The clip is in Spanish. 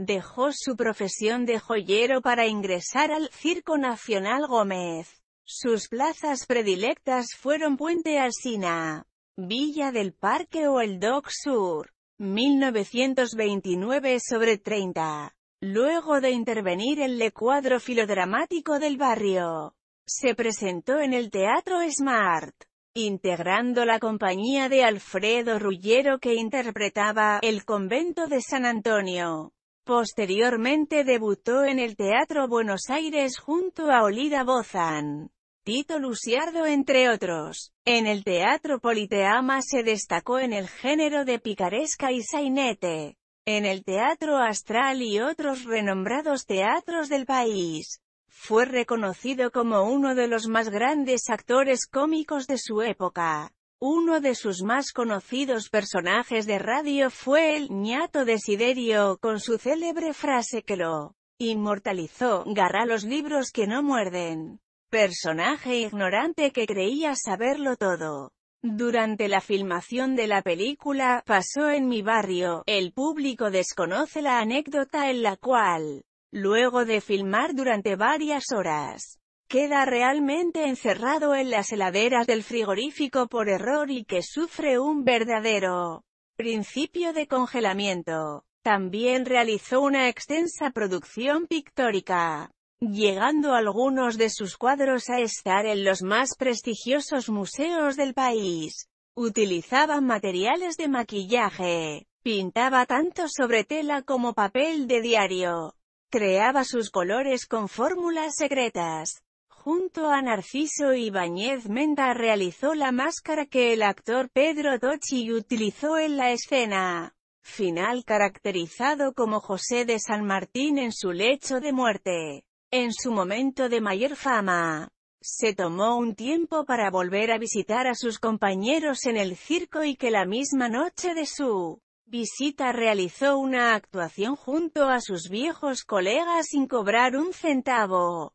Dejó su profesión de joyero para ingresar al Circo Nacional Gómez. Sus plazas predilectas fueron Puente Alsina, Villa del Parque o el Doc Sur. 1929 sobre 30. Luego de intervenir en el cuadro filodramático del barrio, se presentó en el Teatro Smart, integrando la compañía de Alfredo Rullero que interpretaba El convento de San Antonio. Posteriormente debutó en el Teatro Buenos Aires junto a Olida Bozán, Tito Luciardo entre otros. En el Teatro Politeama se destacó en el género de picaresca y sainete. En el Teatro Astral y otros renombrados teatros del país. Fue reconocido como uno de los más grandes actores cómicos de su época. Uno de sus más conocidos personajes de radio fue el ñato Desiderio, con su célebre frase que lo inmortalizó, garra los libros que no muerden. Personaje ignorante que creía saberlo todo. Durante la filmación de la película, pasó en mi barrio, el público desconoce la anécdota en la cual, luego de filmar durante varias horas, queda realmente encerrado en las heladeras del frigorífico por error y que sufre un verdadero principio de congelamiento. También realizó una extensa producción pictórica, llegando algunos de sus cuadros a estar en los más prestigiosos museos del país. Utilizaba materiales de maquillaje, pintaba tanto sobre tela como papel de diario, creaba sus colores con fórmulas secretas, Junto a Narciso Ibáñez Menda realizó la máscara que el actor Pedro Dochi utilizó en la escena final caracterizado como José de San Martín en su lecho de muerte. En su momento de mayor fama, se tomó un tiempo para volver a visitar a sus compañeros en el circo y que la misma noche de su visita realizó una actuación junto a sus viejos colegas sin cobrar un centavo.